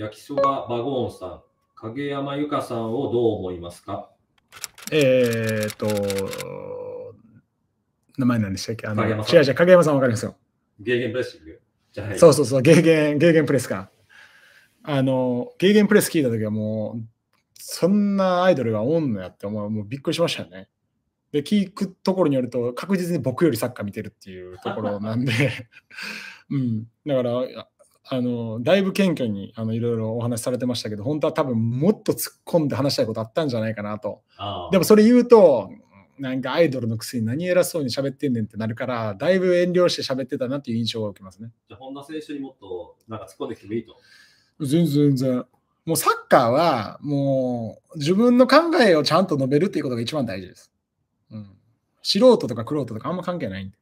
焼きそばバゴーンさん、影山由香さんをどう思いますかえー、っと、名前なんでしたっけあの影山さん。違う違う、影山さんわかりますよ。ゲーゲンプレッシングじゃないそうそうそう、ゲーゲン、ゲーゲンプレスか。あの、ゲーゲンプレス聞いたときはもう、そんなアイドルがおんのやって思う、もうびっくりしましたね。で、聞くところによると、確実に僕よりサッカー見てるっていうところなんで、うん。だから、あのだいぶ謙虚にあのいろいろお話しされてましたけど本当は多分もっと突っ込んで話したいことあったんじゃないかなとでもそれ言うとなんかアイドルのくせに何偉そうに喋ってんねんってなるからだいぶ遠慮して喋ってたなっていう印象が受けますねじゃ本田選手にもっとなんか突っ込んできてもいいと全然全然もうサッカーはもう自分の考えをちゃんと述べるっていうことが一番大事です、うん、素人とか玄人とかあんま関係ないんで